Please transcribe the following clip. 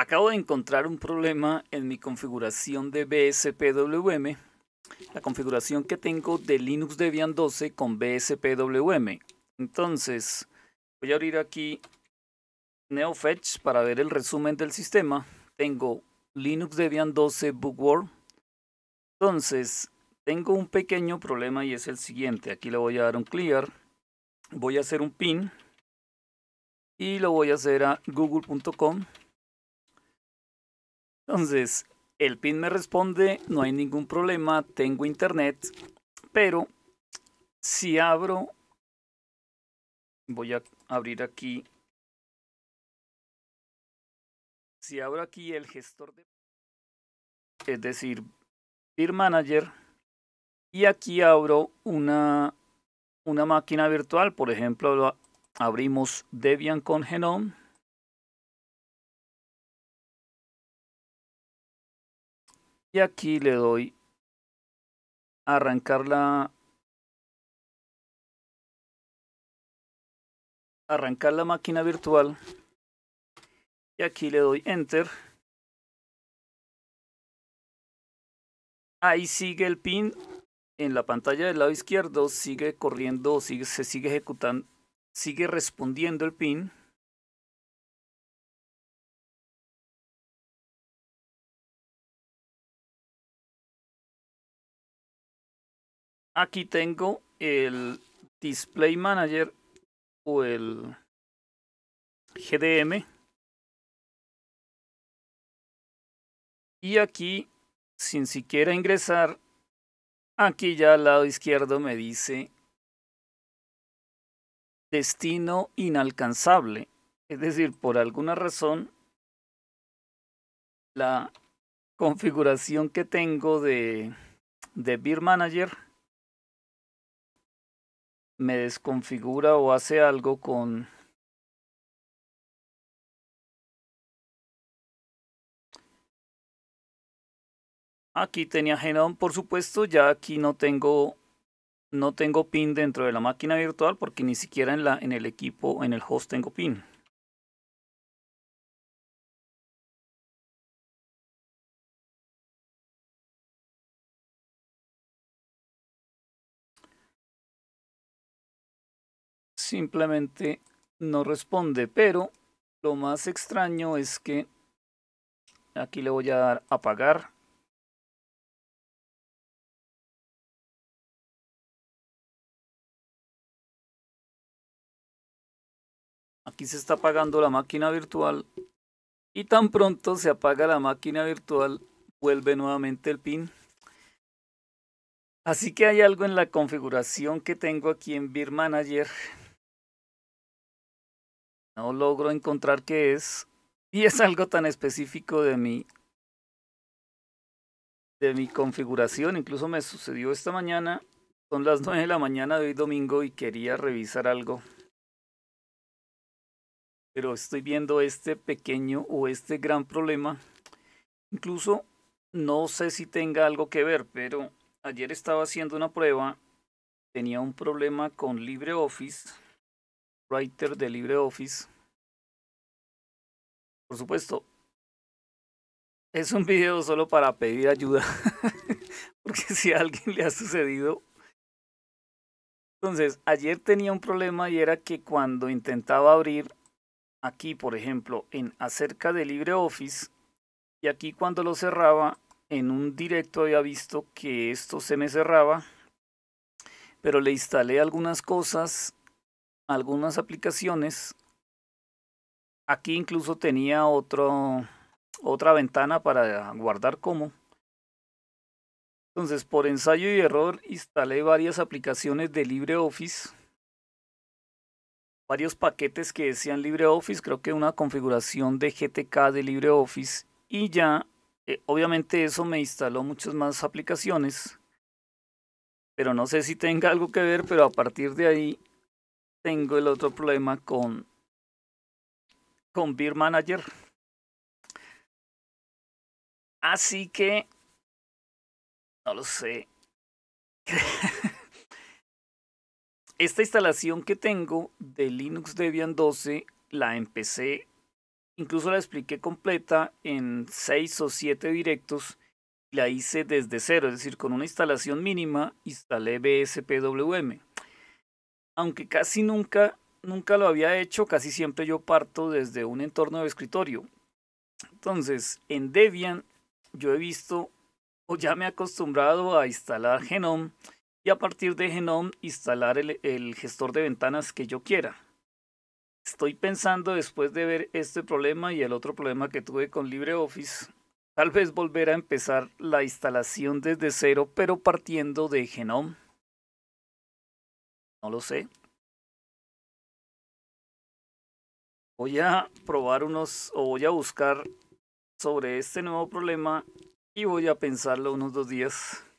acabo de encontrar un problema en mi configuración de BSPWM, la configuración que tengo de Linux Debian 12 con BSPWM. Entonces, voy a abrir aquí NeoFetch para ver el resumen del sistema. Tengo Linux Debian 12 Bookworm. Entonces, tengo un pequeño problema y es el siguiente. Aquí le voy a dar un clear. Voy a hacer un pin y lo voy a hacer a google.com entonces, el PIN me responde, no hay ningún problema, tengo internet, pero si abro, voy a abrir aquí, si abro aquí el gestor de, es decir, Peer Manager, y aquí abro una, una máquina virtual, por ejemplo, abrimos Debian con Genome, Y aquí le doy arrancar la arrancar la máquina virtual y aquí le doy enter ahí sigue el pin en la pantalla del lado izquierdo sigue corriendo sigue, se sigue ejecutando sigue respondiendo el pin aquí tengo el Display Manager o el GDM. Y aquí, sin siquiera ingresar, aquí ya al lado izquierdo me dice destino inalcanzable. Es decir, por alguna razón, la configuración que tengo de, de Beer Manager me desconfigura o hace algo con Aquí tenía Genome, por supuesto, ya aquí no tengo no tengo pin dentro de la máquina virtual porque ni siquiera en la en el equipo en el host tengo pin. simplemente no responde. Pero lo más extraño es que aquí le voy a dar apagar. Aquí se está apagando la máquina virtual y tan pronto se apaga la máquina virtual vuelve nuevamente el pin. Así que hay algo en la configuración que tengo aquí en Beer Manager no logro encontrar qué es. Y es algo tan específico de mi, de mi configuración. Incluso me sucedió esta mañana. Son las 9 de la mañana de hoy domingo y quería revisar algo. Pero estoy viendo este pequeño o este gran problema. Incluso no sé si tenga algo que ver, pero ayer estaba haciendo una prueba. Tenía un problema con LibreOffice Writer de LibreOffice. Por supuesto, es un video solo para pedir ayuda, porque si a alguien le ha sucedido... Entonces, ayer tenía un problema y era que cuando intentaba abrir aquí, por ejemplo, en acerca de LibreOffice, y aquí cuando lo cerraba, en un directo había visto que esto se me cerraba, pero le instalé algunas cosas algunas aplicaciones. Aquí incluso tenía otro, otra ventana para guardar como. Entonces, por ensayo y error, instalé varias aplicaciones de LibreOffice. Varios paquetes que decían LibreOffice, creo que una configuración de GTK de LibreOffice. Y ya, eh, obviamente eso me instaló muchas más aplicaciones. Pero no sé si tenga algo que ver, pero a partir de ahí tengo el otro problema con con Beer Manager. Así que no lo sé. Esta instalación que tengo de Linux Debian 12 la empecé, incluso la expliqué completa en 6 o 7 directos. La hice desde cero, es decir, con una instalación mínima instalé BSPWM aunque casi nunca, nunca lo había hecho, casi siempre yo parto desde un entorno de escritorio. Entonces, en Debian yo he visto o ya me he acostumbrado a instalar Genome y a partir de Genome instalar el, el gestor de ventanas que yo quiera. Estoy pensando después de ver este problema y el otro problema que tuve con LibreOffice, tal vez volver a empezar la instalación desde cero, pero partiendo de Genome no lo sé. Voy a probar unos, o voy a buscar sobre este nuevo problema y voy a pensarlo unos dos días.